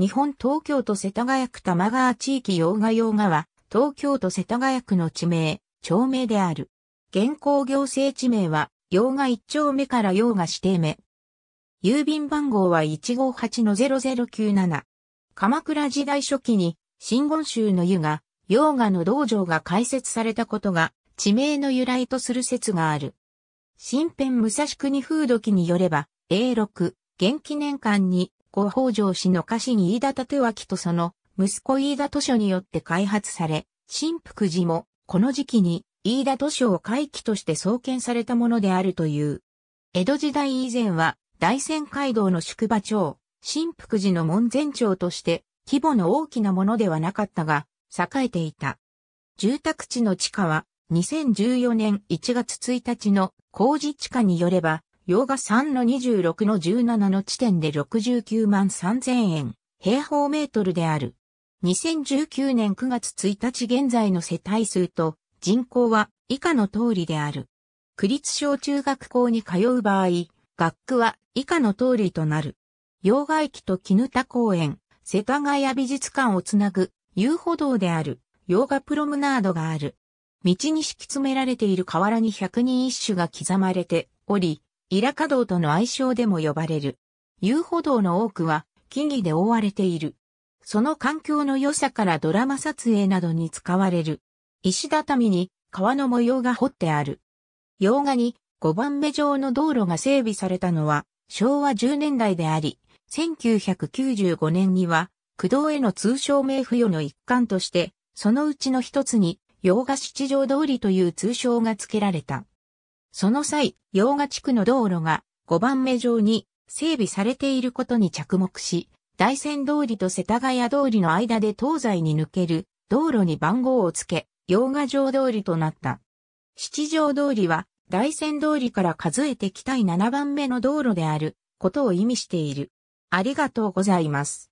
日本東京都世田谷区玉川地域洋画洋画は、東京都世田谷区の地名、町名である。現行行政地名は、洋画一丁目から洋画指定目。郵便番号は158-0097。鎌倉時代初期に、新言宗の湯が、洋画の道場が開設されたことが、地名の由来とする説がある。新編武蔵国風土記によれば、A6、元気年間に五北条氏の家臣飯田立脇とその息子飯田図書によって開発され、新福寺もこの時期に飯田図書を回帰として創建されたものであるという。江戸時代以前は大仙街道の宿場町、新福寺の門前町として規模の大きなものではなかったが、栄えていた。住宅地の地下は2014年1月1日の工事地下によれば洋画3の26の17の地点で69万3000円、平方メートルである。2019年9月1日現在の世帯数と人口は以下の通りである。区立小中学校に通う場合、学区は以下の通りとなる。洋画駅と絹田公園、世田谷美術館をつなぐ遊歩道である洋画プロムナードがある。道に敷き詰められている河原に百人一首が刻まれており、イラカ道との愛称でも呼ばれる。遊歩道の多くは木々で覆われている。その環境の良さからドラマ撮影などに使われる。石畳に川の模様が彫ってある。洋画に5番目上の道路が整備されたのは昭和10年代であり、1995年には、駆動への通称名付与の一環として、そのうちの一つに、洋画七条通りという通称が付けられた。その際、洋賀地区の道路が5番目上に整備されていることに着目し、大仙通りと世田谷通りの間で東西に抜ける道路に番号をつけ、洋賀城通りとなった。七条通りは大仙通りから数えてきたい7番目の道路であることを意味している。ありがとうございます。